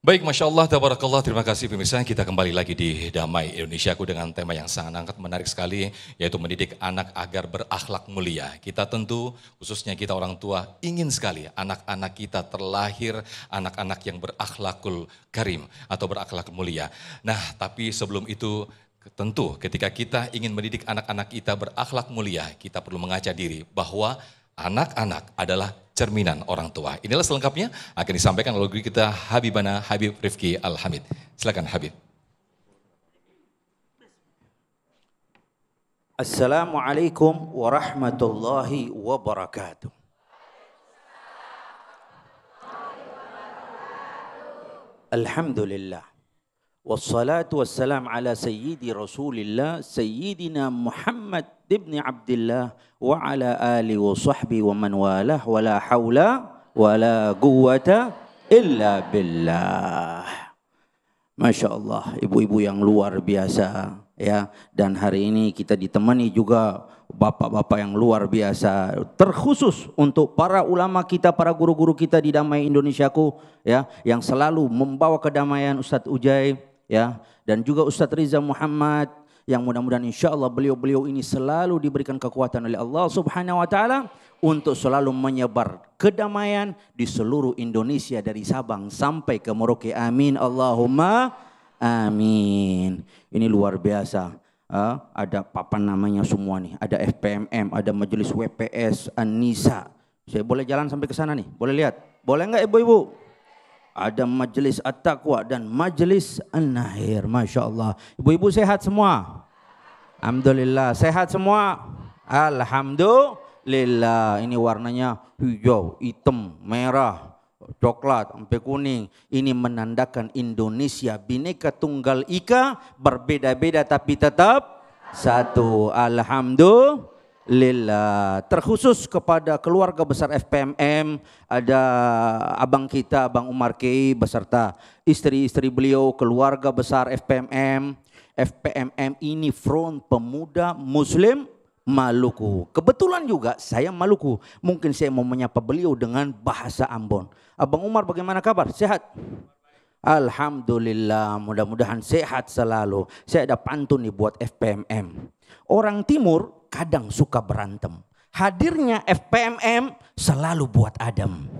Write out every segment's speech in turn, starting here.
Baik, Masya Allah, Tabarakallah, terima kasih pemirsa. Kita kembali lagi di Damai Indonesia Aku dengan tema yang sangat angkat menarik sekali, yaitu mendidik anak agar berakhlak mulia. Kita tentu, khususnya kita orang tua, ingin sekali anak-anak kita terlahir anak-anak yang berakhlakul karim atau berakhlak mulia. Nah, tapi sebelum itu tentu ketika kita ingin mendidik anak-anak kita berakhlak mulia, kita perlu mengaca diri bahwa anak-anak adalah cerminan orang tua. Inilah selengkapnya akan disampaikan oleh guru kita Habibana Habib Rifki Al-Hamid. Silakan Habib. Assalamualaikum warahmatullahi wabarakatuh. Alhamdulillah. Wassalatu wassalam ala sayyidi rasulillah sayyidina Muhammad ibn Abdullah wa ala ali wa sahbi wa man walah wa la hawla wa la quwata illa billah. Masya Allah ibu-ibu yang luar biasa ya dan hari ini kita ditemani juga bapak-bapak yang luar biasa terkhusus untuk para ulama kita para guru-guru kita di damai Indonesiaku ya yang selalu membawa kedamaian Ustadz Ujai ya dan juga Ustaz Riza Muhammad yang mudah-mudahan insya Allah beliau-beliau ini selalu diberikan kekuatan oleh Allah Subhanahu Wa Taala untuk selalu menyebar kedamaian di seluruh Indonesia dari Sabang sampai ke Merauke. Amin Allahumma amin. Ini luar biasa. Uh, ada papan namanya semua nih. Ada FPMM, ada Majelis WPS Anisa. Saya boleh jalan sampai ke sana nih. Boleh lihat. Boleh enggak ibu-ibu? ada majelis at-taqwa dan majelis an-nahir. Masya Allah. Ibu-ibu sehat semua? Alhamdulillah. Sehat semua? Alhamdulillah. Ini warnanya hijau, hitam, merah, coklat, sampai kuning. Ini menandakan Indonesia bineka tunggal ika, berbeda-beda tapi tetap satu. Alhamdulillah lillah. Terkhusus kepada keluarga besar FPMM ada abang kita abang Umar Kei beserta istri-istri beliau, keluarga besar FPMM. FPMM ini Front Pemuda Muslim Maluku. Kebetulan juga saya Maluku. Mungkin saya mau menyapa beliau dengan bahasa Ambon. Abang Umar bagaimana kabar? Sehat? Alhamdulillah, mudah-mudahan sehat selalu. Saya ada pantun nih buat FPMM. Orang timur kadang suka berantem. Hadirnya FPMM selalu buat adem.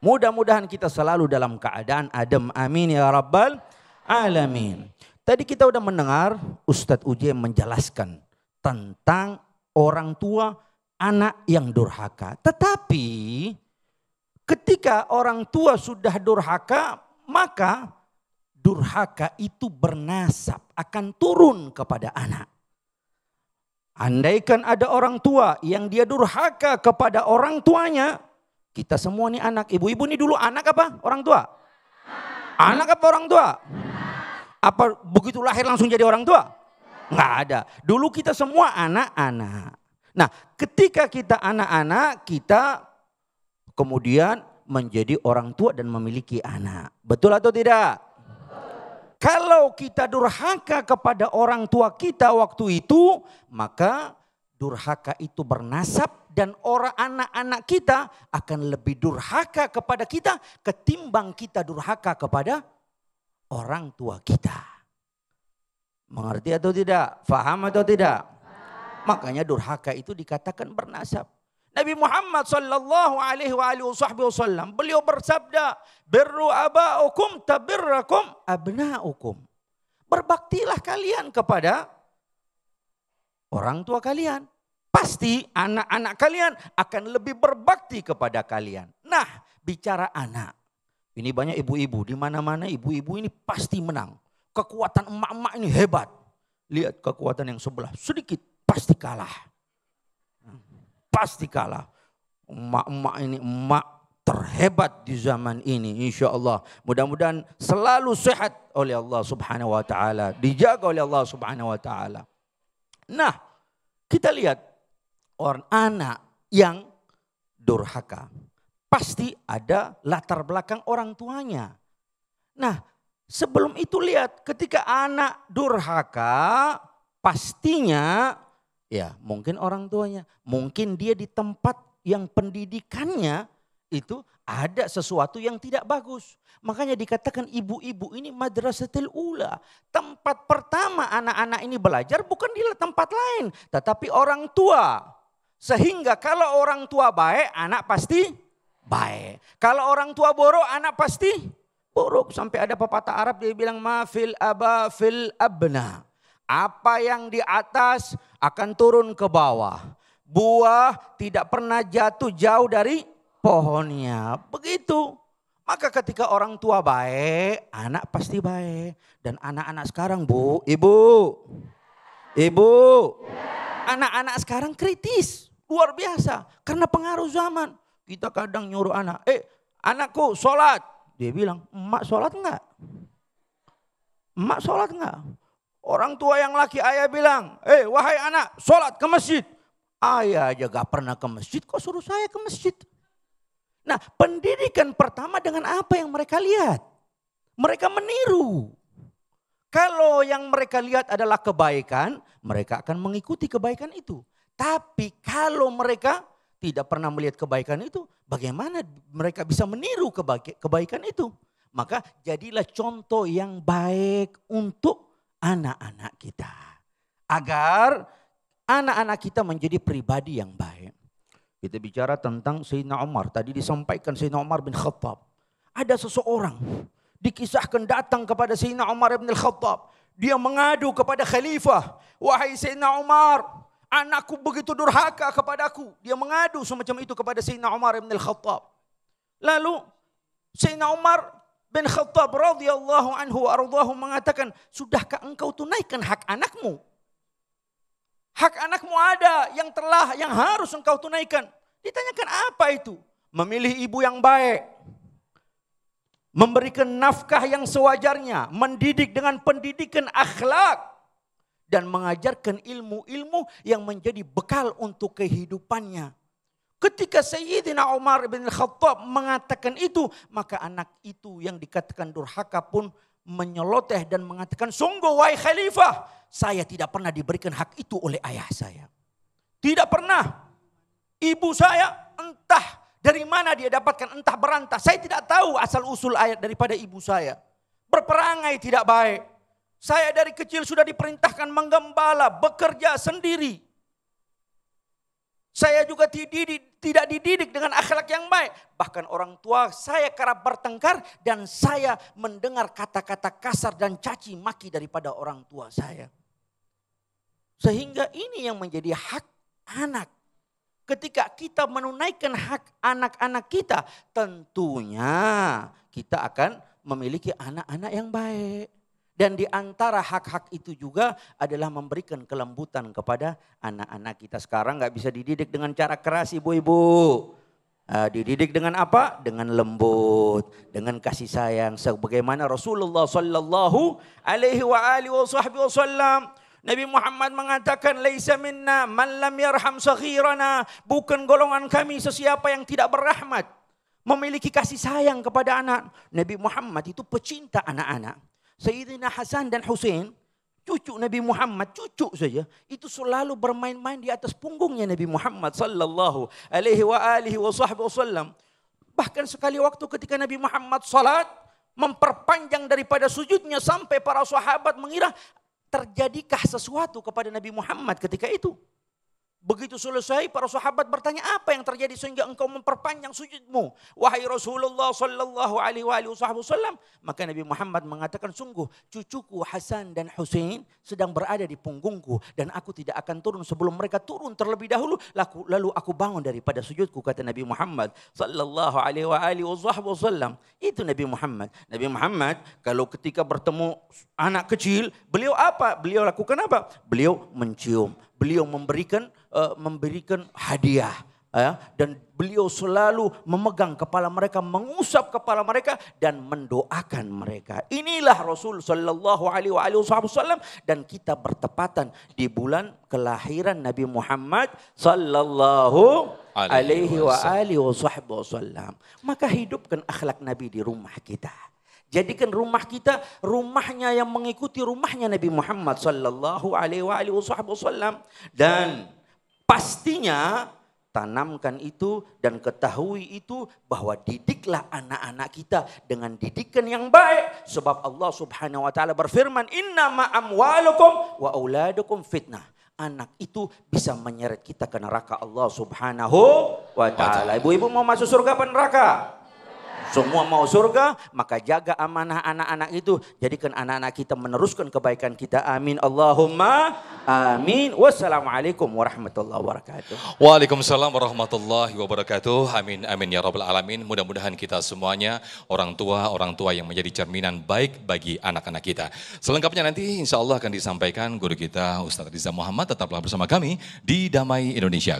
Mudah-mudahan kita selalu dalam keadaan adem. Amin ya rabbal alamin. Tadi kita sudah mendengar Ustadz Uje menjelaskan tentang orang tua anak yang durhaka. Tetapi ketika orang tua sudah durhaka, maka durhaka itu bernasab akan turun kepada anak. Andaikan ada orang tua yang dia durhaka kepada orang tuanya, kita semua ini anak, ibu-ibu ini dulu anak apa? Orang tua? Anak apa orang tua? Apa begitu lahir langsung jadi orang tua? Enggak ada. Dulu kita semua anak-anak. Nah, ketika kita anak-anak, kita kemudian menjadi orang tua dan memiliki anak. Betul atau tidak? Kalau kita durhaka kepada orang tua kita waktu itu, maka durhaka itu bernasab dan orang anak-anak kita akan lebih durhaka kepada kita ketimbang kita durhaka kepada orang tua kita. Mengerti atau tidak? Faham atau tidak? Makanya durhaka itu dikatakan bernasab. Nabi Muhammad sallallahu alaihi wa alihi wasallam beliau bersabda, "Birru aba'ukum tabirrakum abna'ukum." Berbaktilah kalian kepada orang tua kalian. Pasti anak-anak kalian akan lebih berbakti kepada kalian. Nah, bicara anak. Ini banyak ibu-ibu, di mana-mana ibu-ibu ini pasti menang. Kekuatan emak-emak ini hebat. Lihat kekuatan yang sebelah, sedikit pasti kalah pasti kalah. Emak-emak ini emak terhebat di zaman ini insya Allah. Mudah-mudahan selalu sehat oleh Allah subhanahu wa ta'ala. Dijaga oleh Allah subhanahu wa ta'ala. Nah kita lihat orang anak yang durhaka. Pasti ada latar belakang orang tuanya. Nah sebelum itu lihat ketika anak durhaka pastinya Ya mungkin orang tuanya, mungkin dia di tempat yang pendidikannya itu ada sesuatu yang tidak bagus. Makanya dikatakan ibu-ibu ini madrasatil ula. Tempat pertama anak-anak ini belajar bukan di tempat lain. Tetapi orang tua. Sehingga kalau orang tua baik, anak pasti baik. Kalau orang tua borok, anak pasti buruk. Sampai ada pepatah Arab dia bilang, mafil aba fil abna. Apa yang di atas akan turun ke bawah. Buah tidak pernah jatuh jauh dari pohonnya. Begitu. Maka ketika orang tua baik, anak pasti baik. Dan anak-anak sekarang bu, ibu, ibu. Anak-anak sekarang kritis, luar biasa. Karena pengaruh zaman. Kita kadang nyuruh anak, eh anakku sholat. Dia bilang, emak sholat enggak? Emak sholat enggak? Orang tua yang laki ayah bilang, eh wahai anak, sholat ke masjid. Ayah aja gak pernah ke masjid, kok suruh saya ke masjid? Nah pendidikan pertama dengan apa yang mereka lihat? Mereka meniru. Kalau yang mereka lihat adalah kebaikan, mereka akan mengikuti kebaikan itu. Tapi kalau mereka tidak pernah melihat kebaikan itu, bagaimana mereka bisa meniru kebaikan itu? Maka jadilah contoh yang baik untuk anak-anak kita. Agar anak-anak kita menjadi pribadi yang baik. Kita bicara tentang Sayyidina Umar. Tadi disampaikan Sayyidina Umar bin Khattab. Ada seseorang dikisahkan datang kepada Sayyidina Umar bin Khattab. Dia mengadu kepada khalifah. Wahai Sayyidina Umar, anakku begitu durhaka kepadaku. Dia mengadu semacam itu kepada Sayyidina Umar bin Khattab. Lalu Sayyidina Umar bin Khattab radhiyallahu anhu ardahu mengatakan, "Sudahkah engkau tunaikan hak anakmu?" Hak anakmu ada yang telah yang harus engkau tunaikan. Ditanyakan apa itu? Memilih ibu yang baik. Memberikan nafkah yang sewajarnya, mendidik dengan pendidikan akhlak dan mengajarkan ilmu-ilmu yang menjadi bekal untuk kehidupannya. Ketika Sayyidina Umar bin Khattab mengatakan itu, maka anak itu yang dikatakan durhaka pun menyeloteh dan mengatakan, sungguh wahai khalifah, saya tidak pernah diberikan hak itu oleh ayah saya. Tidak pernah. Ibu saya entah dari mana dia dapatkan, entah berantah. Saya tidak tahu asal usul ayat daripada ibu saya. Berperangai tidak baik. Saya dari kecil sudah diperintahkan menggembala, bekerja sendiri. Saya juga dididik, tidak dididik dengan akhlak yang baik. Bahkan orang tua saya kerap bertengkar dan saya mendengar kata-kata kasar dan caci maki daripada orang tua saya. Sehingga ini yang menjadi hak anak. Ketika kita menunaikan hak anak-anak kita, tentunya kita akan memiliki anak-anak yang baik. Dan di antara hak-hak itu juga adalah memberikan kelembutan kepada anak-anak kita. Sekarang nggak bisa dididik dengan cara keras ibu-ibu. Uh, dididik dengan apa? Dengan lembut, dengan kasih sayang. Sebagaimana Rasulullah Sallallahu Alaihi Wasallam Nabi Muhammad mengatakan laisa minna man lam yarham sahirana. bukan golongan kami sesiapa yang tidak berrahmat memiliki kasih sayang kepada anak. Nabi Muhammad itu pecinta anak-anak. Sayyidina Hasan dan Hussein, cucu Nabi Muhammad, cucu saja, itu selalu bermain-main di atas punggungnya Nabi Muhammad sallallahu alaihi wa alihi wasallam. Bahkan sekali waktu ketika Nabi Muhammad salat memperpanjang daripada sujudnya sampai para sahabat mengira terjadikah sesuatu kepada Nabi Muhammad ketika itu? Begitu selesai para sahabat bertanya apa yang terjadi sehingga engkau memperpanjang sujudmu. Wahai Rasulullah sallallahu alaihi wasallam. Maka Nabi Muhammad mengatakan sungguh cucuku Hasan dan Hussein sedang berada di punggungku. Dan aku tidak akan turun sebelum mereka turun terlebih dahulu. lalu aku bangun daripada sujudku kata Nabi Muhammad sallallahu alaihi wasallam. Itu Nabi Muhammad. Nabi Muhammad kalau ketika bertemu anak kecil beliau apa? Beliau lakukan apa? Beliau mencium. Beliau memberikan uh, memberikan hadiah. Ya, dan beliau selalu memegang kepala mereka, mengusap kepala mereka dan mendoakan mereka. Inilah Rasul sallallahu Alaihi Wasallam dan kita bertepatan di bulan kelahiran Nabi Muhammad sallallahu Alaihi Wasallam. Maka hidupkan akhlak Nabi di rumah kita. Jadikan rumah kita rumahnya yang mengikuti rumahnya Nabi Muhammad sallallahu alaihi wasallam dan Pastinya tanamkan itu dan ketahui itu bahwa didiklah anak-anak kita dengan didikan yang baik sebab Allah Subhanahu wa taala berfirman inna ma amwalukum wa auladukum fitnah anak itu bisa menyeret kita ke neraka Allah Subhanahu wa taala ibu-ibu mau masuk surga apa neraka semua mau surga, maka jaga amanah anak-anak itu. Jadikan anak-anak kita meneruskan kebaikan kita. Amin. Allahumma amin. Wassalamualaikum warahmatullahi wabarakatuh. Waalaikumsalam warahmatullahi wabarakatuh. Amin amin ya rabbal alamin. Mudah-mudahan kita semuanya orang tua orang tua yang menjadi cerminan baik bagi anak-anak kita. Selengkapnya nanti insya Allah akan disampaikan guru kita Ustaz Riza Muhammad tetaplah bersama kami di Damai Indonesia.